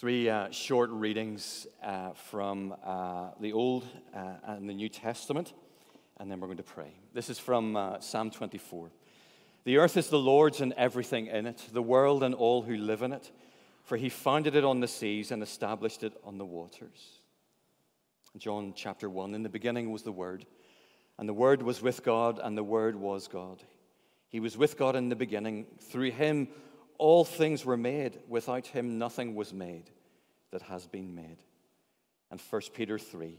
Three uh, short readings uh, from uh, the Old uh, and the New Testament, and then we're going to pray. This is from uh, Psalm 24. The earth is the Lord's and everything in it, the world and all who live in it, for he founded it on the seas and established it on the waters. John chapter 1 In the beginning was the Word, and the Word was with God, and the Word was God. He was with God in the beginning. Through him, all things were made. Without him, nothing was made that has been made. And 1 Peter 3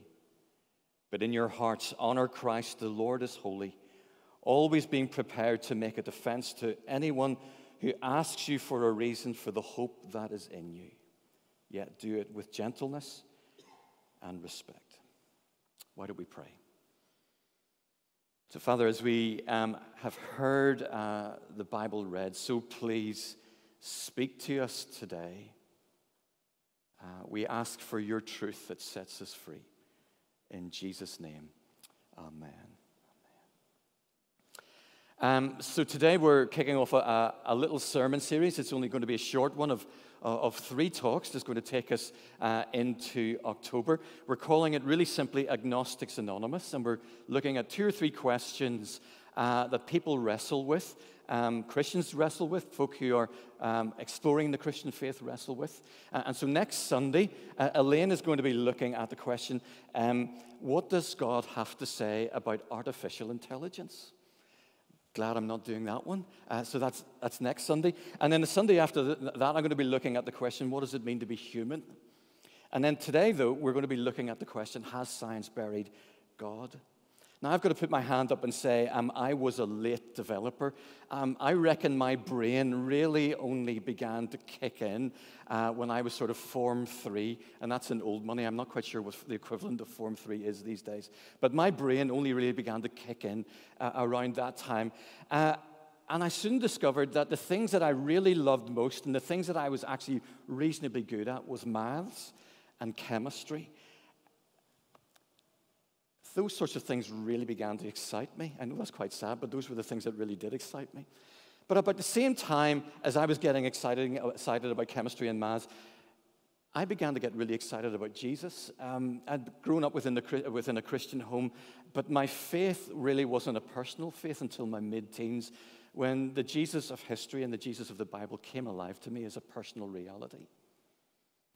But in your hearts, honor Christ, the Lord is holy, always being prepared to make a defense to anyone who asks you for a reason for the hope that is in you. Yet do it with gentleness and respect. Why do we pray? So, Father, as we um, have heard uh, the Bible read, so please Speak to us today. Uh, we ask for your truth that sets us free. In Jesus' name, amen. Um, so today we're kicking off a, a, little sermon series. It's only going to be a short one of, uh, of three talks that's going to take us uh, into October. We're calling it really simply Agnostics Anonymous, and we're looking at two or three questions uh, that people wrestle with um, Christians wrestle with, folk who are um, exploring the Christian faith wrestle with. Uh, and so next Sunday, uh, Elaine is going to be looking at the question um, what does God have to say about artificial intelligence? Glad I'm not doing that one. Uh, so that's, that's next Sunday. And then the Sunday after that, I'm going to be looking at the question what does it mean to be human? And then today, though, we're going to be looking at the question has science buried God? Now, I've got to put my hand up and say, um, I was a late developer. Um, I reckon my brain really only began to kick in uh, when I was sort of Form 3, and that's in old money. I'm not quite sure what the equivalent of Form 3 is these days. But my brain only really began to kick in uh, around that time. Uh, and I soon discovered that the things that I really loved most and the things that I was actually reasonably good at was maths and chemistry those sorts of things really began to excite me. I know that's quite sad, but those were the things that really did excite me. But about the same time as I was getting excited, excited about chemistry and maths, I began to get really excited about Jesus. Um, I'd grown up within, the, within a Christian home, but my faith really wasn't a personal faith until my mid teens when the Jesus of history and the Jesus of the Bible came alive to me as a personal reality.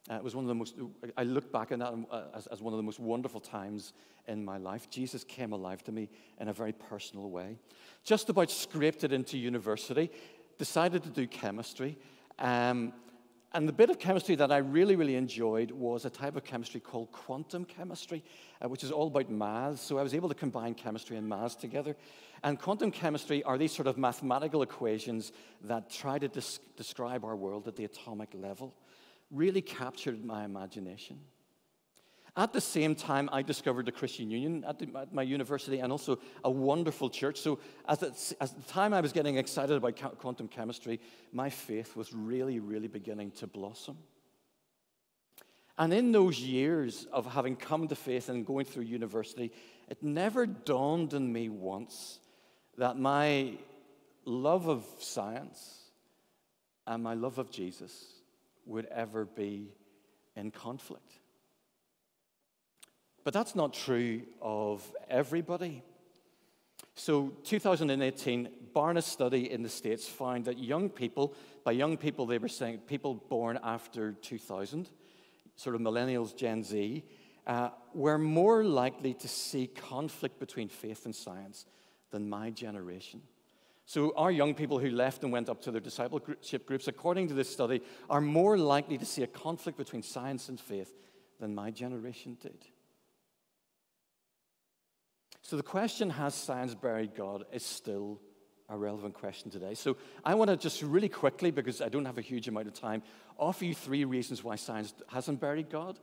Uh, it was one of the most, I look back on that um, uh, as, as one of the most wonderful times in my life. Jesus came alive to me in a very personal way. Just about scraped it into university, decided to do chemistry. Um, and the bit of chemistry that I really, really enjoyed was a type of chemistry called quantum chemistry, uh, which is all about maths. So I was able to combine chemistry and maths together. And quantum chemistry are these sort of mathematical equations that try to describe our world at the atomic level really captured my imagination. At the same time, I discovered the Christian Union at, the, at my university and also a wonderful church. So, at at the time I was getting excited about quantum chemistry, my faith was really, really beginning to blossom. And in those years of having come to faith and going through university, it never dawned on me once that my love of science and my love of Jesus would ever be in conflict. But that's not true of everybody. So, 2018, Barna's study in the States found that young people, by young people, they were saying people born after 2000, sort of millennials, Gen Z, uh, were more likely to see conflict between faith and science than my generation. So our young people who left and went up to their discipleship groups, according to this study, are more likely to see a conflict between science and faith than my generation did. So the question, has science buried God, is still a relevant question today. So I want to just really quickly, because I don't have a huge amount of time, offer you three reasons why science hasn't buried God,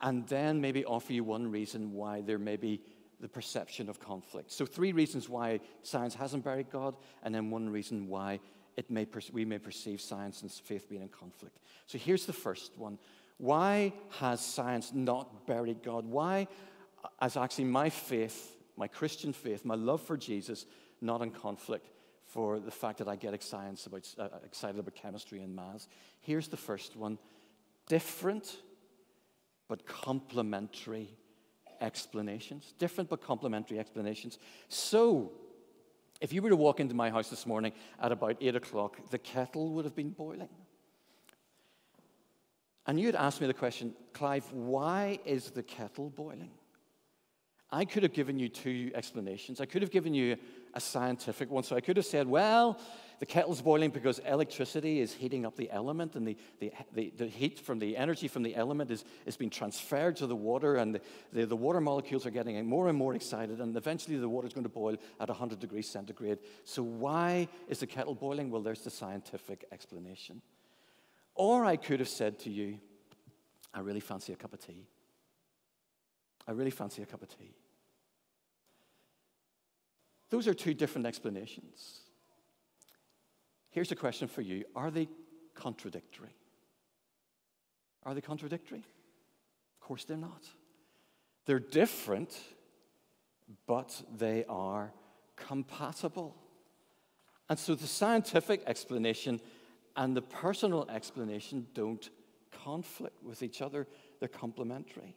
and then maybe offer you one reason why there may be the perception of conflict. So, three reasons why science hasn't buried God, and then one reason why it may we may perceive science and faith being in conflict. So, here's the first one Why has science not buried God? Why has uh, actually my faith, my Christian faith, my love for Jesus, not in conflict for the fact that I get excited about, uh, uh excited about chemistry and maths? Here's the first one different but complementary explanations, different but complementary explanations. So, if you were to walk into my house this morning at about 8 o'clock, the kettle would have been boiling. And you'd ask me the question, Clive, why is the kettle boiling? I could have given you two explanations. I could have given you a scientific one. So I could have said, well, the kettle's boiling because electricity is heating up the element, and the, the, the, the heat from the energy from the element is, is being transferred to the water, and the, the, the water molecules are getting more and more excited, and eventually the water is going to boil at 100 degrees centigrade. So, why is the kettle boiling? Well, there's the scientific explanation. Or I could have said to you, I really fancy a cup of tea. I really fancy a cup of tea. Those are two different explanations. Here's a question for you Are they contradictory? Are they contradictory? Of course, they're not. They're different, but they are compatible. And so the scientific explanation and the personal explanation don't conflict with each other, they're complementary.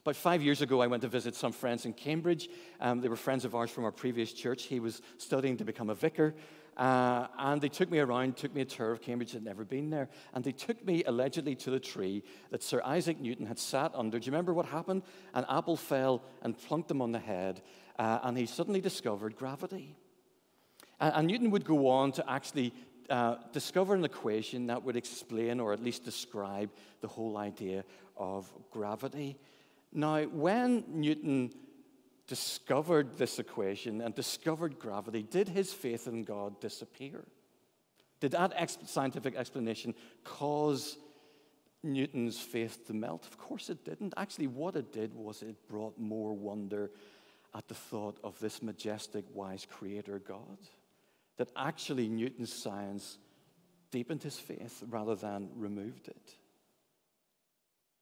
About five years ago, I went to visit some friends in Cambridge. Um, they were friends of ours from our previous church. He was studying to become a vicar, uh, and they took me around, took me a tour of Cambridge, I'd never been there. And they took me allegedly to the tree that Sir Isaac Newton had sat under. Do you remember what happened? An apple fell and plunked him on the head, uh, and he suddenly discovered gravity. And, and, Newton would go on to actually uh, discover an equation that would explain or at least describe the whole idea of gravity. Now, when Newton discovered this equation and discovered gravity, did his faith in God disappear? Did that ex scientific explanation cause Newton's faith to melt? Of course it didn't. Actually, what it did was it brought more wonder at the thought of this majestic, wise creator God. That actually Newton's science deepened his faith rather than removed it.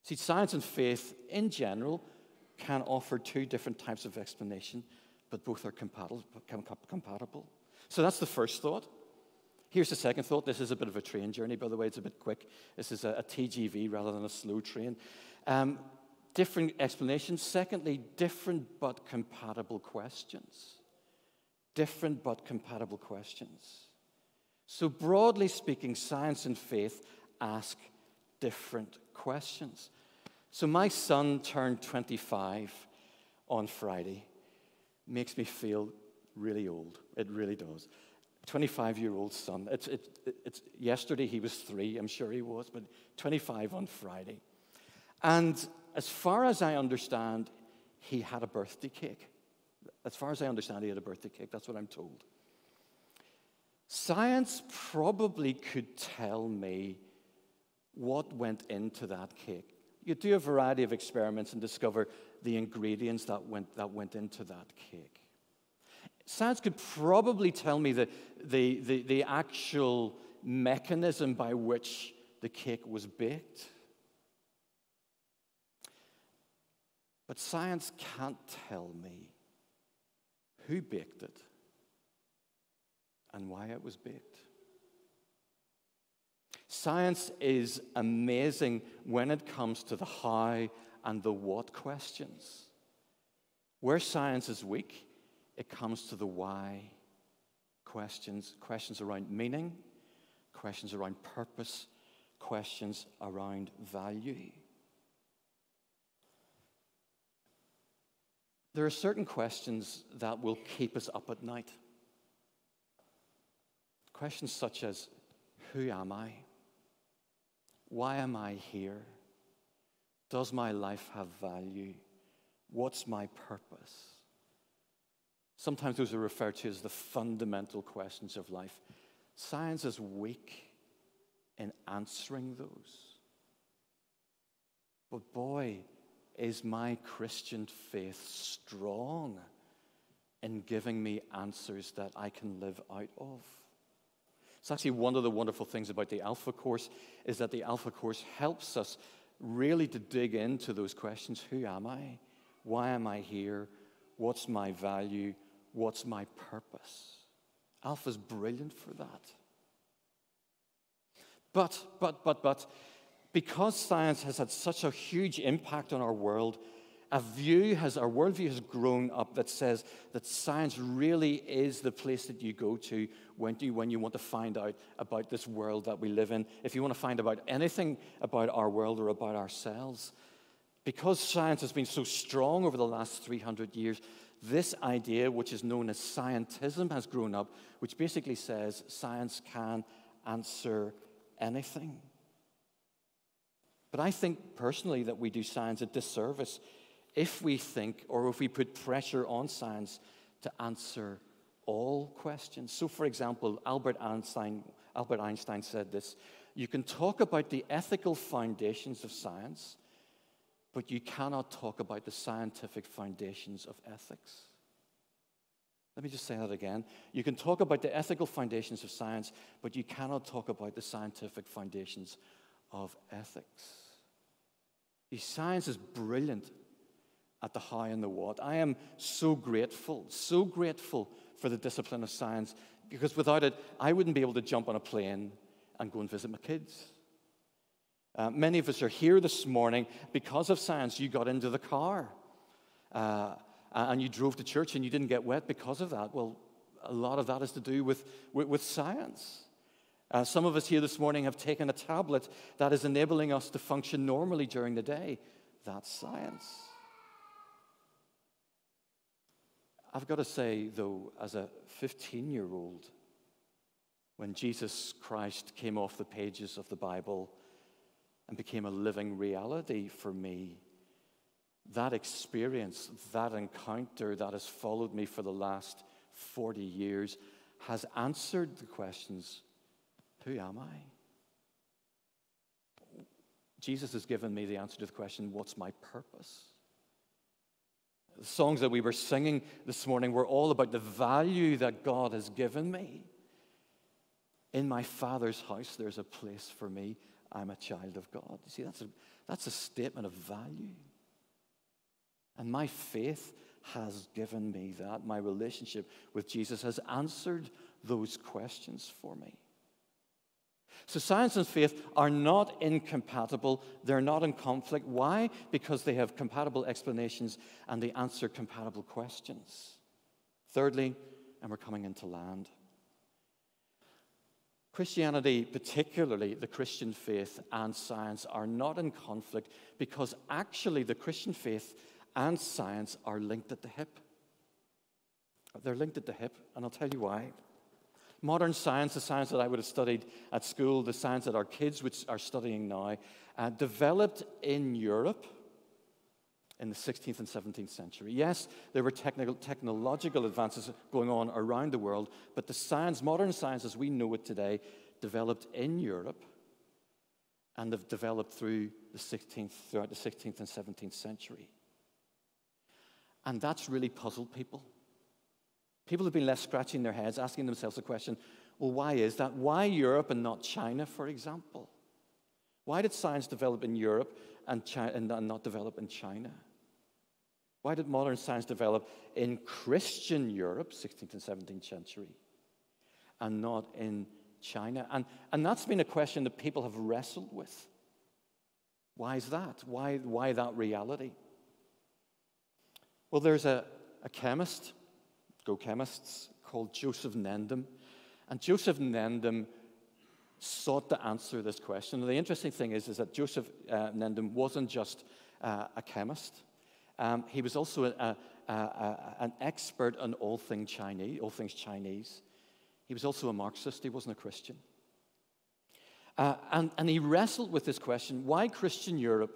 See, science and faith in general can offer two different types of explanation, but both are compatible. So that's the first thought. Here's the second thought. This is a bit of a train journey, by the way, it's a bit quick. This is a, a TGV rather than a slow train. Um, different explanations. Secondly, different but compatible questions. Different but compatible questions. So, broadly speaking, science and faith ask different questions. So my son turned 25 on Friday. Makes me feel really old. It really does. 25 year old son. It's, it, it's, yesterday he was three, I'm sure he was, but 25 on Friday. And as far as I understand, he had a birthday cake. As far as I understand, he had a birthday cake. That's what I'm told. Science probably could tell me what went into that cake. You do a variety of experiments and discover the ingredients that went, that went into that cake. Science could probably tell me the, the, the, the actual mechanism by which the cake was baked. But science can't tell me who baked it and why it was baked. Science is amazing when it comes to the how and the what questions. Where science is weak, it comes to the why questions, questions around meaning, questions around purpose, questions around value. There are certain questions that will keep us up at night. Questions such as, Who am I? Why am I here? Does my life have value? What's my purpose? Sometimes those are referred to as the fundamental questions of life. Science is weak in answering those. But boy, is my Christian faith strong in giving me answers that I can live out of. It's actually one of the wonderful things about the Alpha Course is that the Alpha Course helps us really to dig into those questions. Who am I? Why am I here? What's my value? What's my purpose? Alpha's brilliant for that. But, but, but, but, because science has had such a huge impact on our world, a view has, our worldview has grown up that says that science really is the place that you go to when you, when you want to find out about this world that we live in. If you want to find about anything about our world or about ourselves. Because science has been so strong over the last 300 years, this idea, which is known as scientism, has grown up, which basically says science can answer anything. But I think personally that we do science a disservice if we think or if we put pressure on science to answer all questions. So, for example, Albert Einstein, Albert Einstein said this you can talk about the ethical foundations of science, but you cannot talk about the scientific foundations of ethics. Let me just say that again. You can talk about the ethical foundations of science, but you cannot talk about the scientific foundations of ethics. science is brilliant at the how and the what. I am so grateful, so grateful for the discipline of science because without it, I wouldn't be able to jump on a plane and go and visit my kids. Uh, many of us are here this morning because of science. You got into the car uh, and you drove to church and you didn't get wet because of that. Well, a lot of that is to do with, with, with science. Uh, some of us here this morning have taken a tablet that is enabling us to function normally during the day. That's science. I've got to say, though, as a 15 year old, when Jesus Christ came off the pages of the Bible and became a living reality for me, that experience, that encounter that has followed me for the last 40 years has answered the questions Who am I? Jesus has given me the answer to the question What's my purpose? the songs that we were singing this morning were all about the value that God has given me. In my Father's house, there's a place for me. I'm a child of God. You see, that's a, that's a statement of value. And my faith has given me that. My relationship with Jesus has answered those questions for me. So science and faith are not incompatible, they're not in conflict. Why? Because they have compatible explanations and they answer compatible questions. Thirdly, and we're coming into land. Christianity, particularly the Christian faith and science, are not in conflict because actually the Christian faith and science are linked at the hip. They're linked at the hip, and I'll tell you why modern science, the science that I would have studied at school, the science that our kids which are studying now, uh, developed in Europe in the 16th and 17th century. Yes, there were technical, technological advances going on around the world, but the science, modern science as we know it today, developed in Europe and have developed through the 16th, throughout the 16th and 17th century. And that's really puzzled people. People have been left scratching their heads, asking themselves the question well, why is that? Why Europe and not China, for example? Why did science develop in Europe and, China, and not develop in China? Why did modern science develop in Christian Europe, 16th and 17th century, and not in China? And, and that's been a question that people have wrestled with. Why is that? Why, why that reality? Well, there's a, a chemist chemists called Joseph Nendam. And Joseph Nendam sought to answer this question. And the interesting thing is, is that Joseph uh, wasn't just uh, a chemist. Um, he was also a, a, a, an expert on all things Chinese. All things Chinese. He was also a Marxist. He wasn't a Christian. Uh, and, and he wrestled with this question: Why Christian Europe?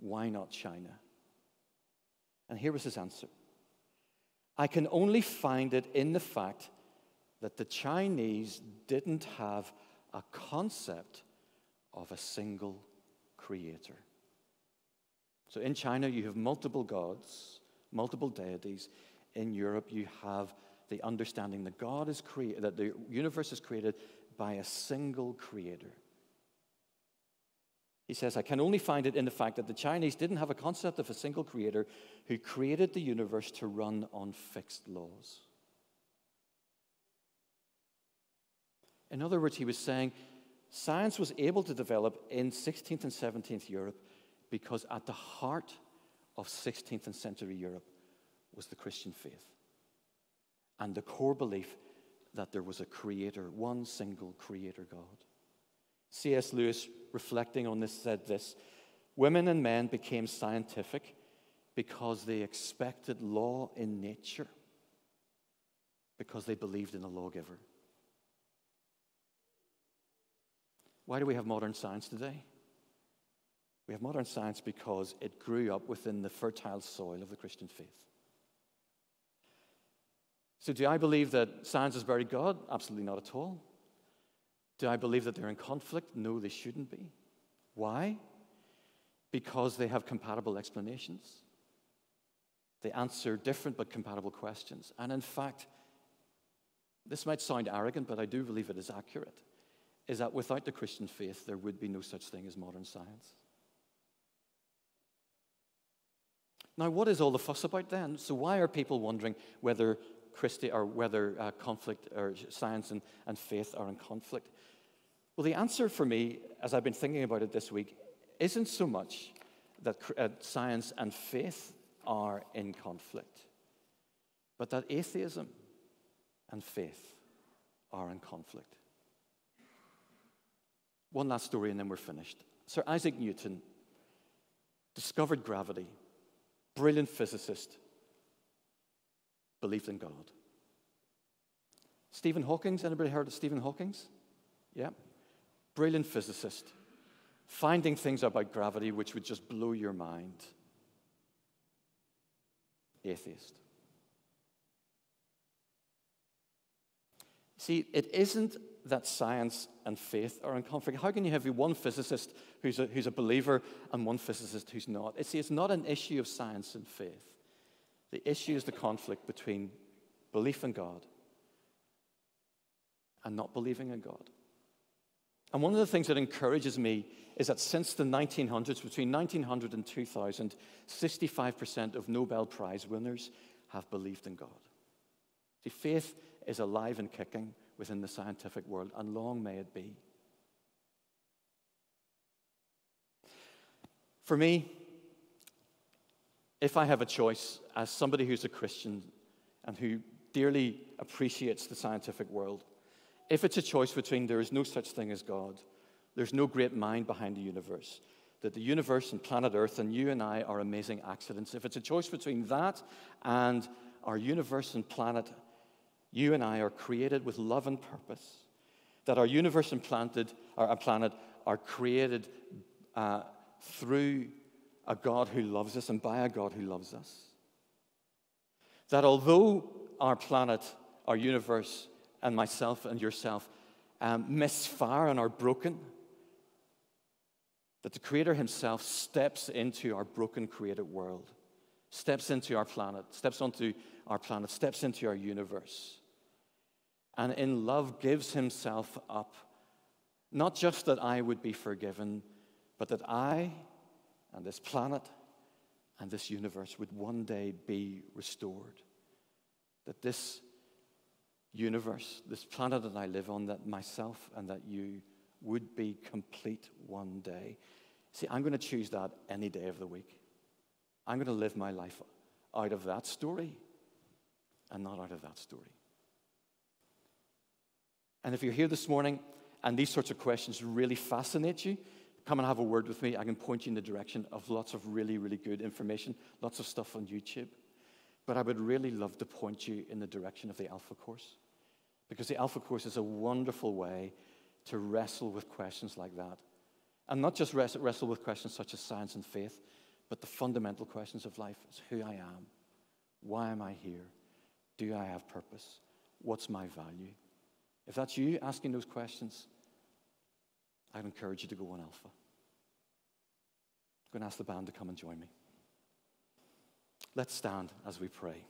Why not China? And here was his answer. I can only find it in the fact that the Chinese didn't have a concept of a single creator. So in China, you have multiple gods, multiple deities. In Europe, you have the understanding that God is created, that the universe is created by a single creator. He says, I can only find it in the fact that the Chinese didn't have a concept of a single creator who created the universe to run on fixed laws. In other words, he was saying science was able to develop in 16th and 17th Europe because at the heart of 16th and century Europe was the Christian faith and the core belief that there was a creator, one single creator God. C.S. Lewis reflecting on this, said this Women and men became scientific because they expected law in nature, because they believed in a lawgiver. Why do we have modern science today? We have modern science because it grew up within the fertile soil of the Christian faith. So, do I believe that science is very God? Absolutely not at all. Do I believe that they're in conflict? No, they shouldn't be. Why? Because they have compatible explanations. They answer different but compatible questions. And in fact, this might sound arrogant, but I do believe it is accurate, is that without the Christian faith, there would be no such thing as modern science. Now, what is all the fuss about then? So, why are people wondering whether Christi, or whether uh, conflict or science and, and faith are in conflict? Well, the answer for me, as I've been thinking about it this week, isn't so much that uh, science and faith are in conflict, but that atheism and faith are in conflict. One last story and then we're finished. Sir Isaac Newton discovered gravity, brilliant physicist, believed in God. Stephen Hawking's, anybody heard of Stephen Hawking's? Yeah. Brilliant physicist, finding things about gravity which would just blow your mind. Atheist. See, it isn't that science and faith are in conflict. How can you have one physicist who's a, who's a believer and one physicist who's not? see, it's not an issue of science and faith. The issue is the conflict between belief in God and not believing in God. And one of the things that encourages me is that since the 1900s, between 1900 and 2000, 65% of Nobel Prize winners have believed in God. See, faith is alive and kicking within the scientific world, and long may it be. For me, if I have a choice as somebody who's a Christian and who dearly appreciates the scientific world, if it's a choice between there is no such thing as God, there's no great mind behind the universe, that the universe and planet Earth and you and I are amazing accidents, if it's a choice between that and our universe and planet, you and I are created with love and purpose, that our universe and planted, our planet are created uh, through a God who loves us and by a God who loves us. That although our planet, our universe, and myself and yourself um, misfire and are broken, that the Creator Himself steps into our broken created world, steps into our planet, steps onto our planet, steps into our universe, and in love gives Himself up, not just that I would be forgiven, but that I and this planet and this universe would one day be restored. That this universe, this planet that I live on, that myself and that you would be complete one day. See, I'm going to choose that any day of the week. I'm going to live my life out of that story and not out of that story. And if you're here this morning and these sorts of questions really fascinate you, come and have a word with me. I can point you in the direction of lots of really, really good information, lots of stuff on YouTube. But I would really love to point you in the direction of the Alpha Course because the Alpha Course is a wonderful way to wrestle with questions like that. And not just wrestle with questions such as science and faith, but the fundamental questions of life is who I am, why am I here, do I have purpose, what's my value? If that's you asking those questions, I'd encourage you to go on Alpha. I'm going to ask the band to come and join me. Let's stand as we pray.